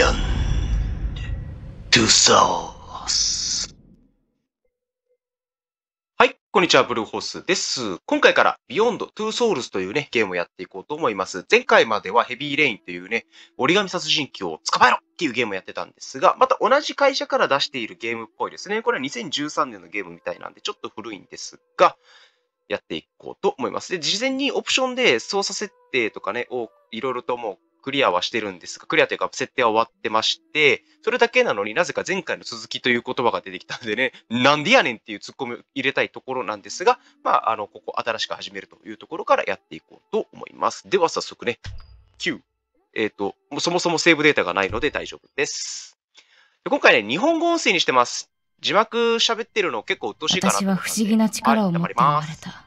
end to s o u はい、こんにちは、ブルーホースです。今回から Beyond Two Souls というね、ゲームをやっていこうと思います。前回まではヘビーレインというね、折り紙殺人鬼を捕まえろっていうゲームをやってたんですが、また同じ会社から出しているゲームっぽいですね。これは2013年のゲームみたいなんで、ちょっと古いんですが、やっていこうと思います。で、事前にオプションで操作設定とかね、をいろいろともうクリアはしてるんですが、クリアというか設定は終わってまして、それだけなのになぜか前回の続きという言葉が出てきたんでね、なんでやねんっていうツッコミを入れたいところなんですが、まあ、あの、ここ新しく始めるというところからやっていこうと思います。では早速ね、Q。えっ、ー、と、そもそもセーブデータがないので大丈夫です。で今回ね、日本語音声にしてます。字幕喋ってるの結構鬱陶しいかな私は不思議な力を持って生まれた。